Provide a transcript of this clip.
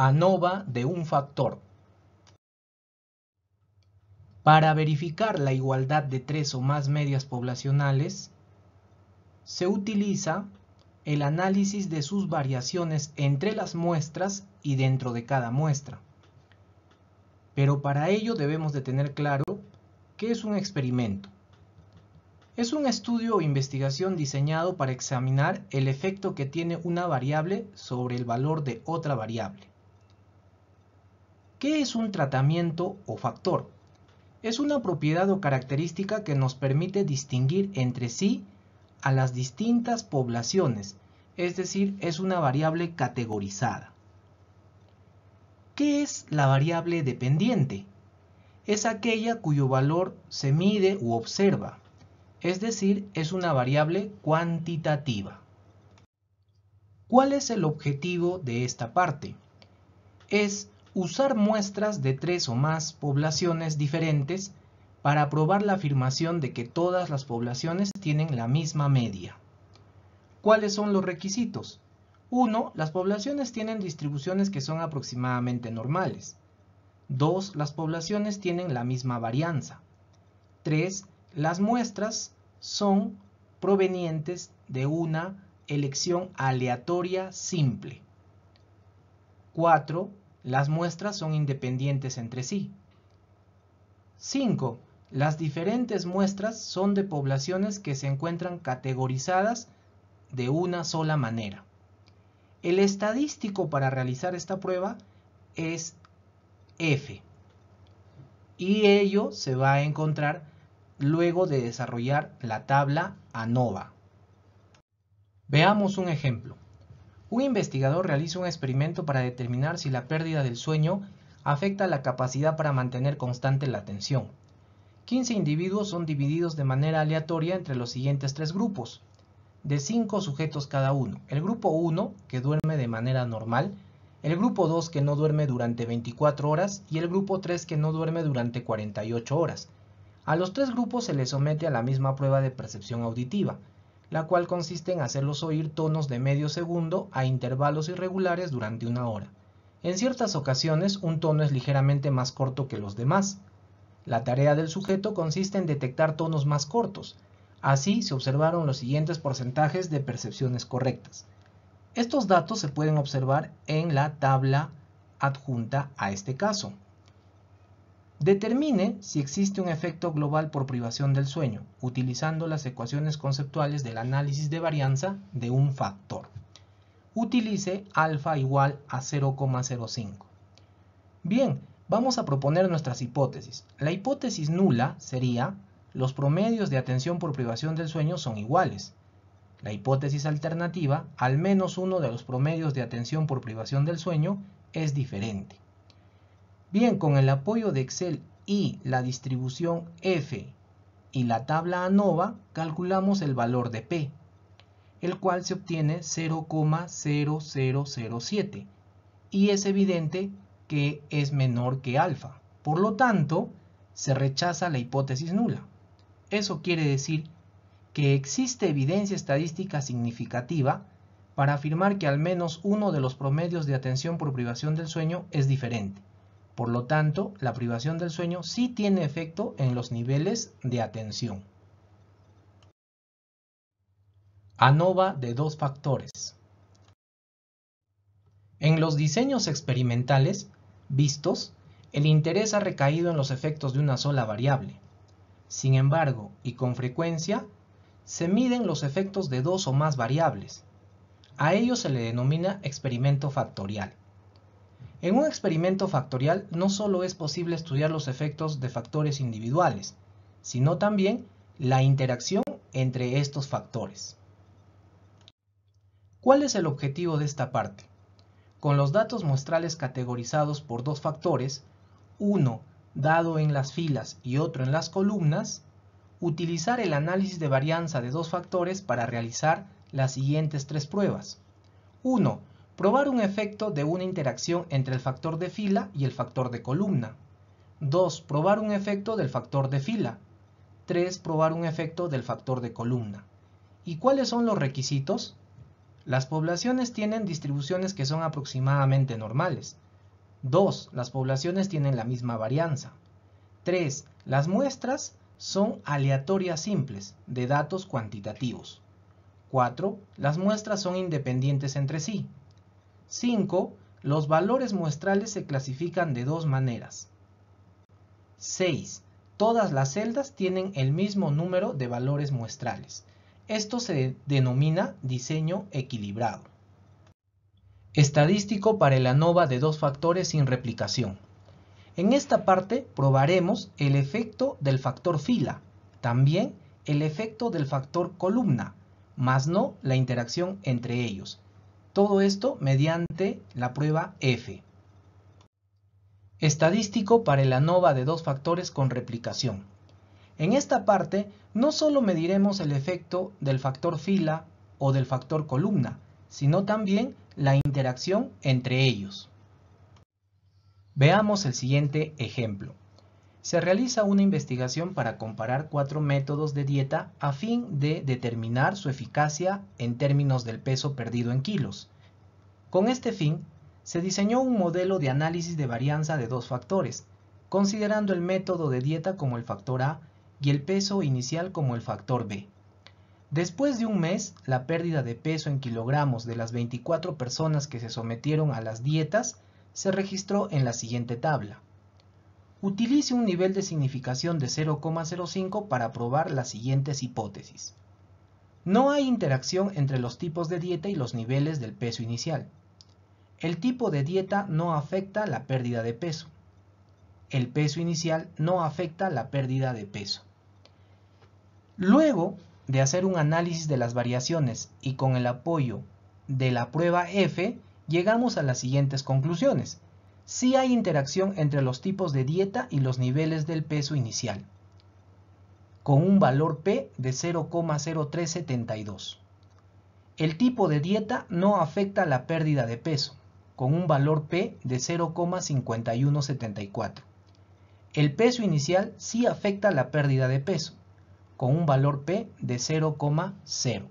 ANOVA de un factor. Para verificar la igualdad de tres o más medias poblacionales, se utiliza el análisis de sus variaciones entre las muestras y dentro de cada muestra. Pero para ello debemos de tener claro que es un experimento. Es un estudio o investigación diseñado para examinar el efecto que tiene una variable sobre el valor de otra variable. ¿Qué es un tratamiento o factor? Es una propiedad o característica que nos permite distinguir entre sí a las distintas poblaciones, es decir, es una variable categorizada. ¿Qué es la variable dependiente? Es aquella cuyo valor se mide u observa, es decir, es una variable cuantitativa. ¿Cuál es el objetivo de esta parte? Es usar muestras de tres o más poblaciones diferentes para probar la afirmación de que todas las poblaciones tienen la misma media. ¿Cuáles son los requisitos? 1. Las poblaciones tienen distribuciones que son aproximadamente normales. 2. Las poblaciones tienen la misma varianza. 3. Las muestras son provenientes de una elección aleatoria simple. 4. Las muestras son independientes entre sí. 5. Las diferentes muestras son de poblaciones que se encuentran categorizadas de una sola manera. El estadístico para realizar esta prueba es F. Y ello se va a encontrar luego de desarrollar la tabla ANOVA. Veamos un ejemplo. Un investigador realiza un experimento para determinar si la pérdida del sueño afecta la capacidad para mantener constante la atención. 15 individuos son divididos de manera aleatoria entre los siguientes tres grupos, de 5 sujetos cada uno. El grupo 1, que duerme de manera normal, el grupo 2, que no duerme durante 24 horas, y el grupo 3, que no duerme durante 48 horas. A los tres grupos se les somete a la misma prueba de percepción auditiva la cual consiste en hacerlos oír tonos de medio segundo a intervalos irregulares durante una hora. En ciertas ocasiones un tono es ligeramente más corto que los demás. La tarea del sujeto consiste en detectar tonos más cortos. Así se observaron los siguientes porcentajes de percepciones correctas. Estos datos se pueden observar en la tabla adjunta a este caso. Determine si existe un efecto global por privación del sueño, utilizando las ecuaciones conceptuales del análisis de varianza de un factor. Utilice alfa igual a 0,05. Bien, vamos a proponer nuestras hipótesis. La hipótesis nula sería, los promedios de atención por privación del sueño son iguales. La hipótesis alternativa, al menos uno de los promedios de atención por privación del sueño, es diferente. Bien, con el apoyo de Excel y la distribución F y la tabla ANOVA, calculamos el valor de P, el cual se obtiene 0,0007 y es evidente que es menor que alfa. Por lo tanto, se rechaza la hipótesis nula. Eso quiere decir que existe evidencia estadística significativa para afirmar que al menos uno de los promedios de atención por privación del sueño es diferente. Por lo tanto, la privación del sueño sí tiene efecto en los niveles de atención. ANOVA de dos factores. En los diseños experimentales vistos, el interés ha recaído en los efectos de una sola variable. Sin embargo, y con frecuencia, se miden los efectos de dos o más variables. A ello se le denomina experimento factorial. En un experimento factorial no solo es posible estudiar los efectos de factores individuales, sino también la interacción entre estos factores. ¿Cuál es el objetivo de esta parte? Con los datos muestrales categorizados por dos factores, uno dado en las filas y otro en las columnas, utilizar el análisis de varianza de dos factores para realizar las siguientes tres pruebas. 1. Probar un efecto de una interacción entre el factor de fila y el factor de columna. 2. Probar un efecto del factor de fila. 3. Probar un efecto del factor de columna. ¿Y cuáles son los requisitos? Las poblaciones tienen distribuciones que son aproximadamente normales. 2. Las poblaciones tienen la misma varianza. 3. Las muestras son aleatorias simples de datos cuantitativos. 4. Las muestras son independientes entre sí. 5. Los valores muestrales se clasifican de dos maneras. 6. Todas las celdas tienen el mismo número de valores muestrales. Esto se denomina diseño equilibrado. Estadístico para el ANOVA de dos factores sin replicación. En esta parte probaremos el efecto del factor fila, también el efecto del factor columna, más no la interacción entre ellos, todo esto mediante la prueba F. Estadístico para el ANOVA de dos factores con replicación. En esta parte no solo mediremos el efecto del factor fila o del factor columna, sino también la interacción entre ellos. Veamos el siguiente ejemplo se realiza una investigación para comparar cuatro métodos de dieta a fin de determinar su eficacia en términos del peso perdido en kilos. Con este fin, se diseñó un modelo de análisis de varianza de dos factores, considerando el método de dieta como el factor A y el peso inicial como el factor B. Después de un mes, la pérdida de peso en kilogramos de las 24 personas que se sometieron a las dietas se registró en la siguiente tabla. Utilice un nivel de significación de 0,05 para probar las siguientes hipótesis. No hay interacción entre los tipos de dieta y los niveles del peso inicial. El tipo de dieta no afecta la pérdida de peso. El peso inicial no afecta la pérdida de peso. Luego de hacer un análisis de las variaciones y con el apoyo de la prueba F, llegamos a las siguientes conclusiones sí hay interacción entre los tipos de dieta y los niveles del peso inicial, con un valor P de 0,0372. El tipo de dieta no afecta la pérdida de peso, con un valor P de 0,5174. El peso inicial sí afecta la pérdida de peso, con un valor P de 0,0.